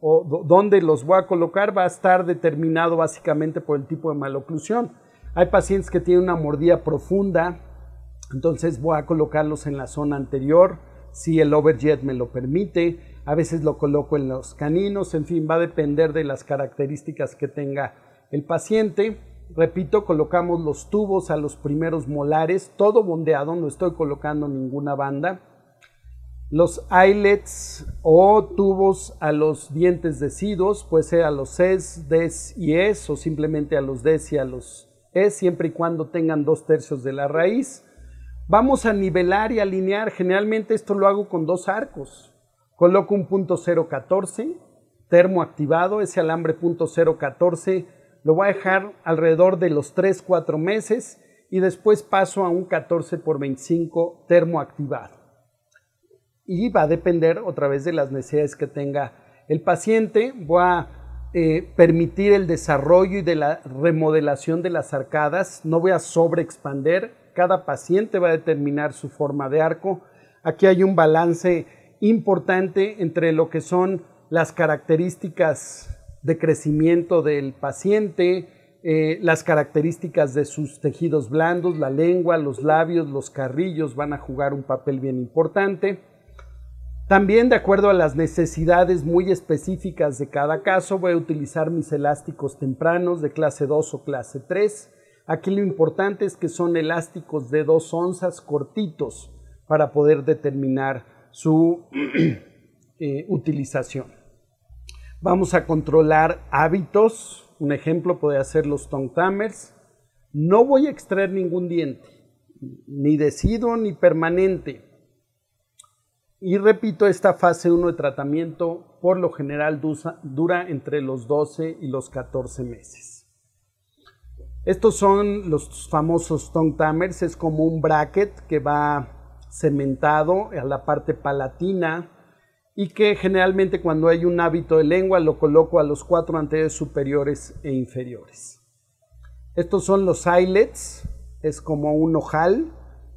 o dónde los voy a colocar va a estar determinado básicamente por el tipo de maloclusión. Hay pacientes que tienen una mordida profunda, entonces voy a colocarlos en la zona anterior, si el overjet me lo permite. A veces lo coloco en los caninos, en fin, va a depender de las características que tenga el paciente. Repito, colocamos los tubos a los primeros molares, todo bondeado, no estoy colocando ninguna banda. Los eyelets o tubos a los dientes decidos, puede ser a los S, d y es, o simplemente a los d y a los es, siempre y cuando tengan dos tercios de la raíz. Vamos a nivelar y alinear. Generalmente esto lo hago con dos arcos. Coloco un punto 014, termo ese alambre punto 014 lo voy a dejar alrededor de los 3-4 meses y después paso a un 14 por 25 termoactivado Y va a depender otra vez de las necesidades que tenga el paciente. Voy a eh, permitir el desarrollo y de la remodelación de las arcadas. No voy a sobreexpander cada paciente va a determinar su forma de arco. Aquí hay un balance importante entre lo que son las características de crecimiento del paciente, eh, las características de sus tejidos blandos, la lengua, los labios, los carrillos van a jugar un papel bien importante. También de acuerdo a las necesidades muy específicas de cada caso, voy a utilizar mis elásticos tempranos de clase 2 o clase 3. Aquí lo importante es que son elásticos de dos onzas cortitos para poder determinar su [CLEARS THROAT] eh, utilización. Vamos a controlar hábitos. Un ejemplo puede ser los tongue No voy a extraer ningún diente, ni decido ni permanente. Y repito, esta fase 1 de tratamiento por lo general dura entre los 12 y los 14 meses. Estos son los famosos tongue tamers, es como un bracket que va cementado a la parte palatina y que generalmente cuando hay un hábito de lengua lo coloco a los cuatro anteriores superiores e inferiores. Estos son los eyelets, es como un ojal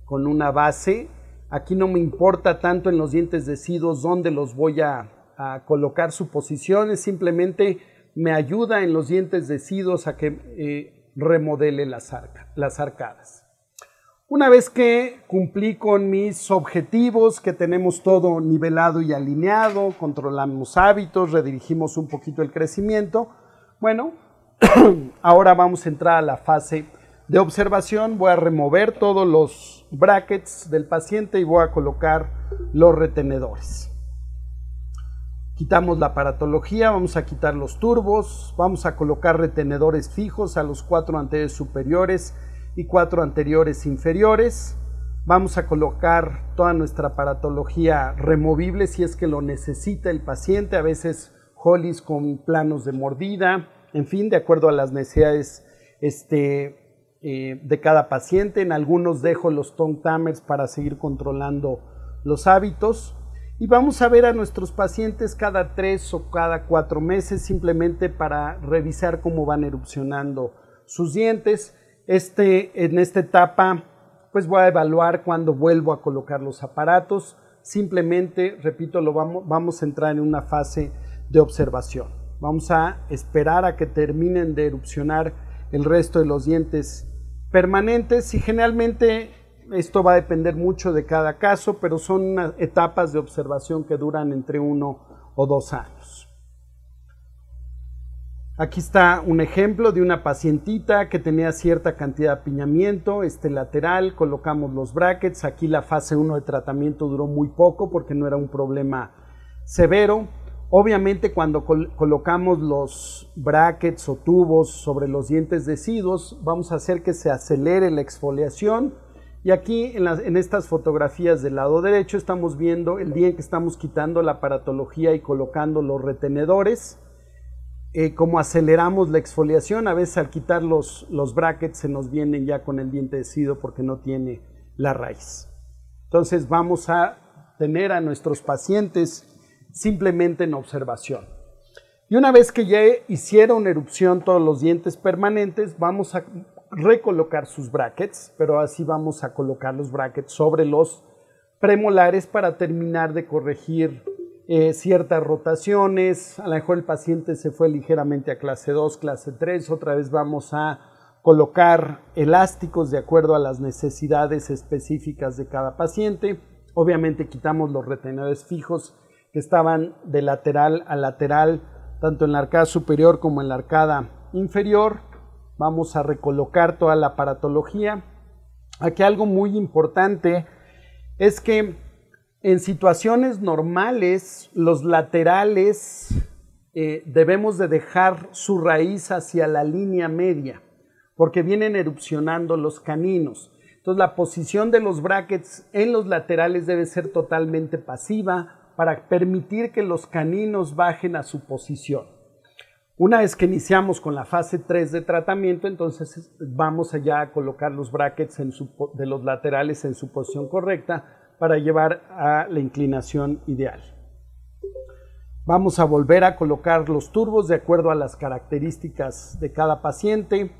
con una base. Aquí no me importa tanto en los dientes decidos dónde los voy a, colocar su posición, es simplemente me ayuda en los dientes decidos a que... Eh, remodele las, las arcadas. Una vez que cumplí con mis objetivos, que tenemos todo nivelado y alineado, controlamos hábitos, redirigimos un poquito el crecimiento, bueno, [CLEARS THROAT] ahora vamos a entrar a la fase de observación. Voy a remover todos los brackets del paciente y voy a colocar los retenedores. Quitamos la aparatología, vamos a quitar los turbos, vamos a colocar retenedores fijos a los cuatro anteriores superiores y cuatro anteriores inferiores. Vamos a colocar toda nuestra aparatología removible si es que lo necesita el paciente, a veces hollies con planos de mordida, en fin, de acuerdo a las necesidades este, eh, de cada paciente. En algunos dejo los tongue tamers para seguir controlando los hábitos y vamos a ver a nuestros pacientes cada tres o cada cuatro meses simplemente para revisar cómo van erupcionando sus dientes. Este, en esta etapa, pues voy a evaluar cuando vuelvo a colocar los aparatos. Simplemente, repito, lo vamos, vamos a entrar en una fase de observación. Vamos a esperar a que terminen de erupcionar el resto de los dientes permanentes y generalmente esto va a depender mucho de cada caso, pero son etapas de observación que duran entre uno o dos años. Aquí está un ejemplo de una pacientita que tenía cierta cantidad de apiñamiento, este lateral, colocamos los brackets, aquí la fase 1 de tratamiento duró muy poco porque no era un problema severo. Obviamente cuando colocamos los brackets o tubos sobre los dientes deciduos, vamos a hacer que se acelere la exfoliación, y aquí en, estas fotografías del lado derecho estamos viendo el día en que estamos quitando la aparatología y colocando los retenedores. Eh, como aceleramos la exfoliación, a veces al quitar los, brackets se nos vienen ya con el diente decidido porque no tiene la raíz. Entonces vamos a tener a nuestros pacientes simplemente en observación. Y una vez que ya hicieron erupción todos los dientes permanentes, vamos a recolocar sus brackets, pero así vamos a colocar los brackets sobre los premolares para terminar de corregir eh, ciertas rotaciones. A lo mejor el paciente se fue ligeramente a clase 2, clase 3. Otra vez vamos a colocar elásticos de acuerdo a las necesidades específicas de cada paciente. Obviamente quitamos los retenedores fijos que estaban de lateral a lateral, tanto en la arcada superior como en la arcada inferior vamos a recolocar toda la aparatología. Aquí algo muy importante es que en situaciones normales los laterales eh, debemos de dejar su raíz hacia la línea media porque vienen erupcionando los caninos. Entonces la posición de los brackets en los laterales debe ser totalmente pasiva para permitir que los caninos bajen a su posición. Una vez que iniciamos con la fase 3 de tratamiento, entonces vamos allá a colocar los brackets de los laterales en su posición correcta para llevar a la inclinación ideal. Vamos a volver a colocar los turbos de acuerdo a las características de cada paciente.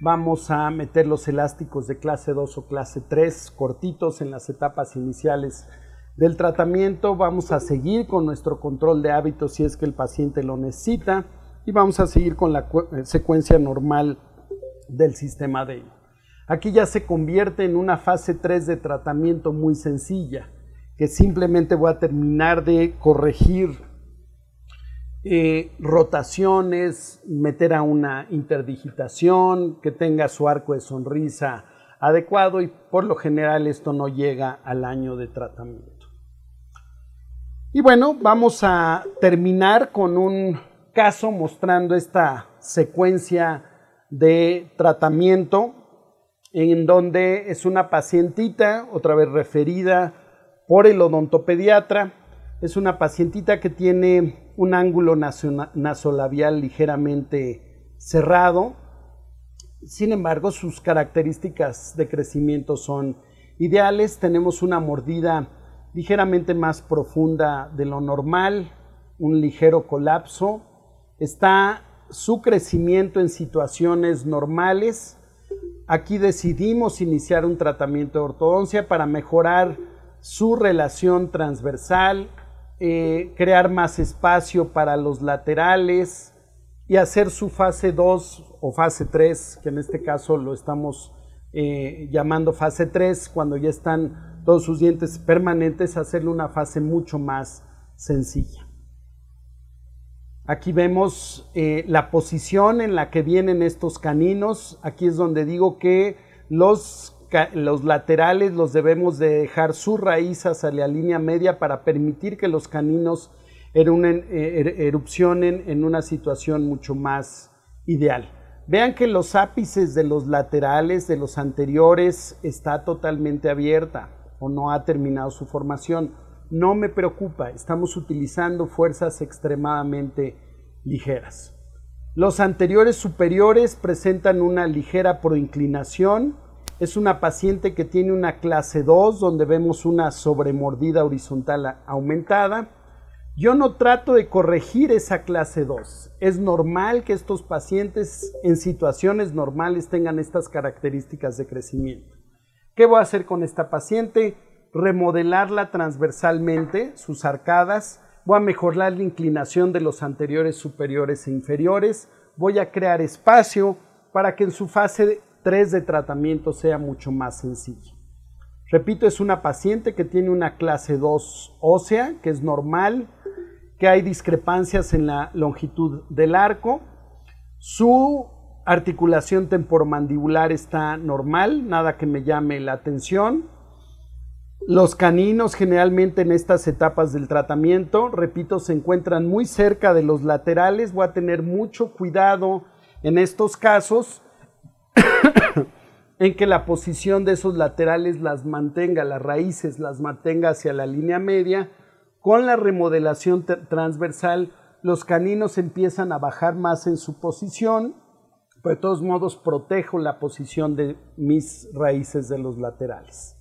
Vamos a meter los elásticos de clase 2 o clase 3 cortitos en las etapas iniciales del tratamiento. Vamos a seguir con nuestro control de hábitos si es que el paciente lo necesita y vamos a seguir con la eh, secuencia normal del sistema ello. Aquí ya se convierte en una fase 3 de tratamiento muy sencilla, que simplemente voy a terminar de corregir eh, rotaciones, meter a una interdigitación, que tenga su arco de sonrisa adecuado y por lo general esto no llega al año de tratamiento. Y bueno, vamos a terminar con un caso mostrando esta secuencia de tratamiento en donde es una pacientita, otra vez referida por el odontopediatra, es una pacientita que tiene un ángulo nasolabial ligeramente cerrado, sin embargo sus características de crecimiento son ideales, tenemos una mordida ligeramente más profunda de lo normal, un ligero colapso, está su crecimiento en situaciones normales. Aquí decidimos iniciar un tratamiento de ortodoncia para mejorar su relación transversal, eh, crear más espacio para los laterales y hacer su fase 2 o fase 3, que en este caso lo estamos eh, llamando fase 3, cuando ya están todos sus dientes permanentes, hacerle una fase mucho más sencilla. Aquí vemos eh, la posición en la que vienen estos caninos. Aquí es donde digo que los, laterales los debemos de dejar su raíz hacia la línea media para permitir que los caninos eh, er, erupcionen en una situación mucho más ideal. Vean que los ápices de los laterales, de los anteriores, está totalmente abierta o no ha terminado su formación no me preocupa, estamos utilizando fuerzas extremadamente ligeras. Los anteriores superiores presentan una ligera proinclinación. Es una paciente que tiene una clase 2 donde vemos una sobremordida horizontal aumentada. Yo no trato de corregir esa clase 2. Es normal que estos pacientes en situaciones normales tengan estas características de crecimiento. ¿Qué voy a hacer con esta paciente? remodelarla transversalmente, sus arcadas, voy a mejorar la inclinación de los anteriores superiores e inferiores, voy a crear espacio para que en su fase 3 de tratamiento sea mucho más sencillo. Repito, es una paciente que tiene una clase 2 ósea, que es normal, que hay discrepancias en la longitud del arco, su articulación temporomandibular está normal, nada que me llame la atención, los caninos generalmente en estas etapas del tratamiento, repito, se encuentran muy cerca de los laterales. Voy a tener mucho cuidado en estos casos [COUGHS] en que la posición de esos laterales las mantenga, las raíces las mantenga hacia la línea media. Con la remodelación transversal, los caninos empiezan a bajar más en su posición, pero de todos modos protejo la posición de mis raíces de los laterales.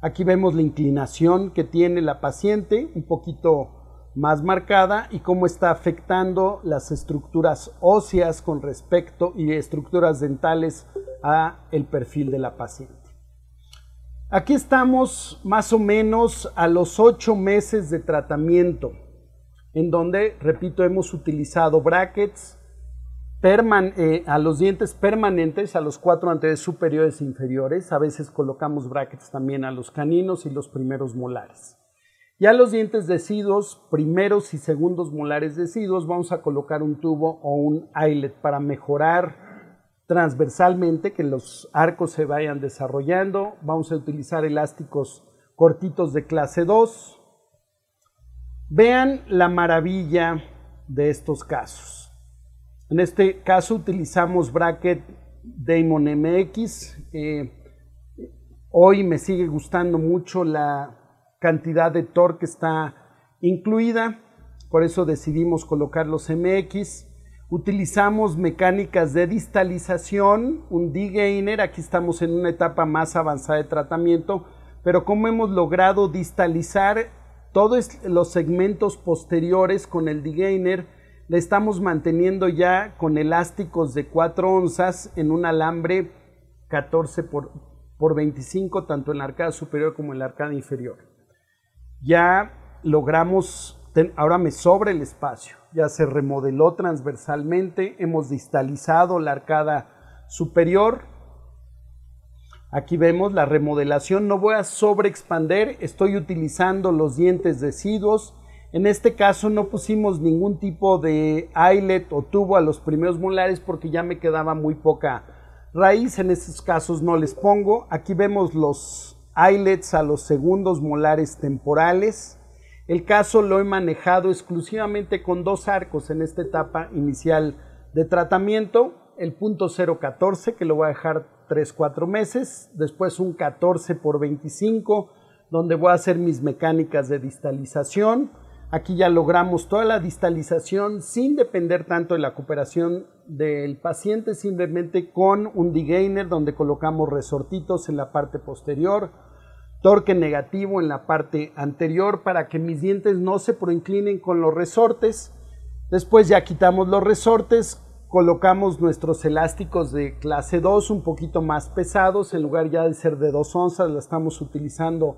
Aquí vemos la inclinación que tiene la paciente, un poquito más marcada, y cómo está afectando las estructuras óseas con respecto y estructuras dentales a el perfil de la paciente. Aquí estamos más o menos a los ocho meses de tratamiento, en donde, repito, hemos utilizado brackets, eh, a los dientes permanentes, a los cuatro anteriores superiores e inferiores. A veces colocamos brackets también a los caninos y los primeros molares. Y a los dientes decidos, primeros y segundos molares decidos, vamos a colocar un tubo o un eyelet para mejorar transversalmente que los arcos se vayan desarrollando. Vamos a utilizar elásticos cortitos de clase 2. Vean la maravilla de estos casos. En este caso utilizamos bracket Daemon MX. Eh, hoy me sigue gustando mucho la cantidad de torque que está incluida, por eso decidimos colocar los MX. Utilizamos mecánicas de distalización, un D-gainer, aquí estamos en una etapa más avanzada de tratamiento, pero como hemos logrado distalizar todos los segmentos posteriores con el D-gainer, la estamos manteniendo ya con elásticos de 4 onzas en un alambre 14 por, 25, tanto en la arcada superior como en la arcada inferior. Ya logramos, ahora me sobra el espacio, ya se remodeló transversalmente, hemos distalizado la arcada superior, Aquí vemos la remodelación, no voy a sobreexpander, estoy utilizando los dientes deciduos, en este caso no pusimos ningún tipo de eyelet o tubo a los primeros molares porque ya me quedaba muy poca raíz. En estos casos no les pongo. Aquí vemos los eyelets a los segundos molares temporales. El caso lo he manejado exclusivamente con dos arcos en esta etapa inicial de tratamiento. El punto 014 que lo voy a dejar 3-4 meses. Después un 14 por 25 donde voy a hacer mis mecánicas de distalización Aquí ya logramos toda la distalización sin depender tanto de la cooperación del paciente, simplemente con un degainer donde colocamos resortitos en la parte posterior, torque negativo en la parte anterior para que mis dientes no se proinclinen con los resortes. Después ya quitamos los resortes, colocamos nuestros elásticos de clase 2 un poquito más pesados, en lugar ya de ser de 2 onzas, la estamos utilizando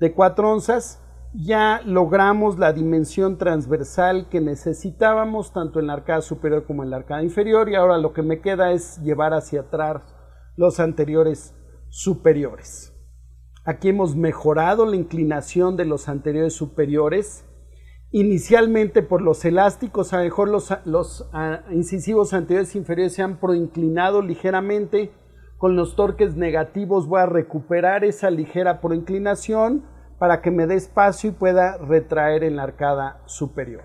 de 4 onzas ya logramos la dimensión transversal que necesitábamos tanto en la arcada superior como en la arcada inferior y ahora lo que me queda es llevar hacia atrás los anteriores superiores. Aquí hemos mejorado la inclinación de los anteriores superiores, inicialmente por los elásticos, a lo mejor los, ah, incisivos anteriores e inferiores se han proinclinado ligeramente, con los torques negativos voy a recuperar esa ligera proinclinación, para que me dé espacio y pueda retraer en la arcada superior.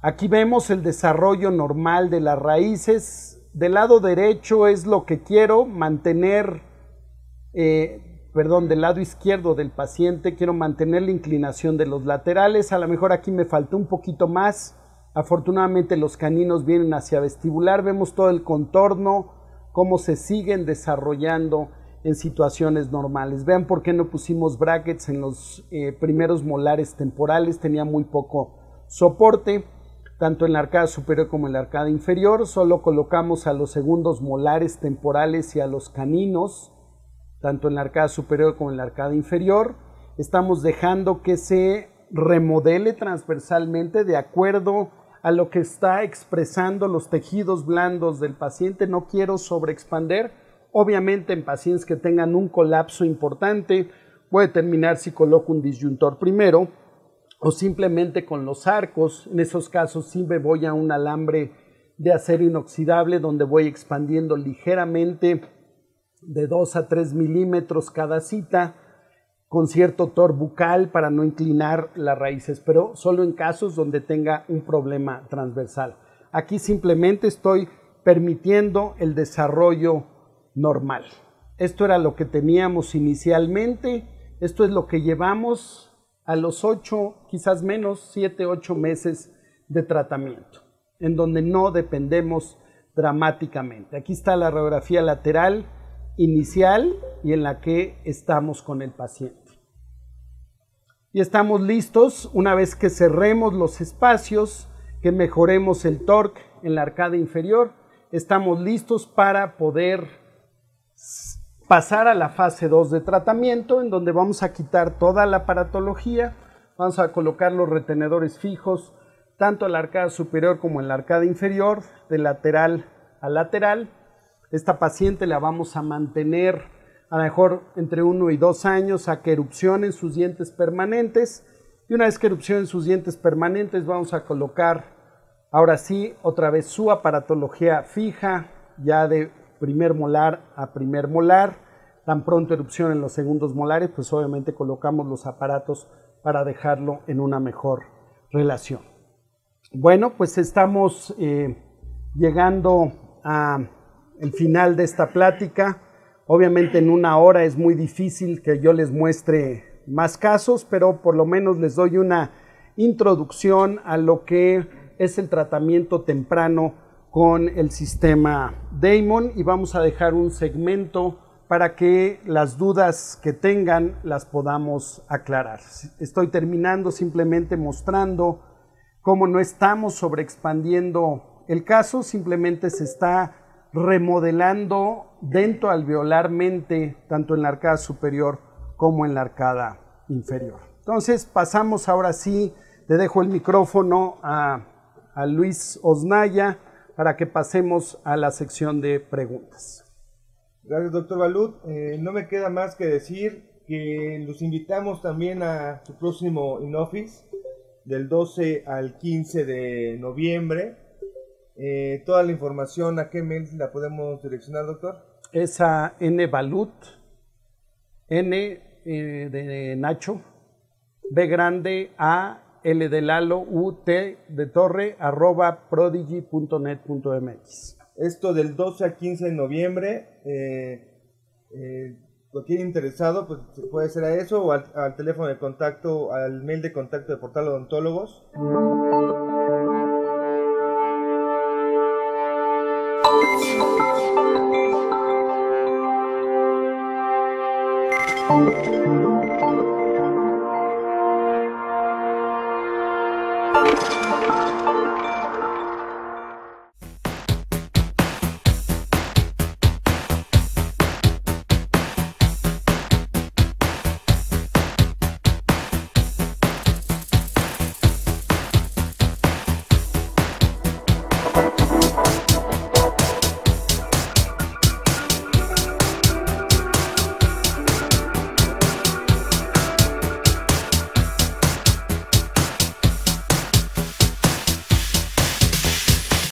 Aquí vemos el desarrollo normal de las raíces. Del lado derecho es lo que quiero mantener, eh, perdón, del lado izquierdo del paciente quiero mantener la inclinación de los laterales. A lo mejor aquí me faltó un poquito más. Afortunadamente los caninos vienen hacia vestibular. Vemos todo el contorno, cómo se siguen desarrollando en situaciones normales. Vean por qué no pusimos brackets en los eh, primeros molares temporales, tenía muy poco soporte, tanto en la arcada superior como en la arcada inferior. Solo colocamos a los segundos molares temporales y a los caninos, tanto en la arcada superior como en la arcada inferior. Estamos dejando que se remodele transversalmente de acuerdo a lo que está expresando los tejidos blandos del paciente. No quiero sobreexpander Obviamente en pacientes que tengan un colapso importante, puede terminar si coloco un disyuntor primero o simplemente con los arcos. En esos casos siempre me voy a un alambre de acero inoxidable donde voy expandiendo ligeramente de 2 a 3 milímetros cada cita con cierto tor bucal para no inclinar las raíces, pero solo en casos donde tenga un problema transversal. Aquí simplemente estoy permitiendo el desarrollo normal. Esto era lo que teníamos inicialmente, esto es lo que llevamos a los ocho, quizás menos, siete, ocho meses de tratamiento, en donde no dependemos dramáticamente. Aquí está la radiografía lateral inicial y en la que estamos con el paciente. Y estamos listos una vez que cerremos los espacios, que mejoremos el torque en la arcada inferior, estamos listos para poder pasar a la fase 2 de tratamiento, en donde vamos a quitar toda la aparatología, vamos a colocar los retenedores fijos, tanto en la arcada superior como en la arcada inferior, de lateral a lateral. Esta paciente la vamos a mantener a lo mejor entre 1 y 2 años a que erupcionen sus dientes permanentes. Y una vez que erupcionen sus dientes permanentes, vamos a colocar ahora sí otra vez su aparatología fija, ya de primer molar a primer molar. Tan pronto erupción en los segundos molares, pues obviamente colocamos los aparatos para dejarlo en una mejor relación. Bueno, pues estamos eh, llegando al final de esta plática. Obviamente en una hora es muy difícil que yo les muestre más casos, pero por lo menos les doy una introducción a lo que es el tratamiento temprano con el sistema Daemon y vamos a dejar un segmento para que las dudas que tengan las podamos aclarar. Estoy terminando simplemente mostrando cómo no estamos sobreexpandiendo el caso, simplemente se está remodelando dentro alveolarmente, tanto en la arcada superior como en la arcada inferior. Entonces pasamos ahora sí, te dejo el micrófono a, a Luis Osnaya para que pasemos a la sección de preguntas. Gracias, doctor Balut. Eh, no me queda más que decir que los invitamos también a su próximo in-office, del 12 al 15 de noviembre. Eh, toda la información, ¿a qué mail la podemos direccionar, doctor? Es a Balut, n eh, de Nacho, b grande, a L de de Torre, arroba Esto del 12 a 15 de noviembre, eh, eh, lo eh, cualquier interesado pues, puede ser a eso o al, teléfono de contacto, al mail de contacto de Portal Odontólogos.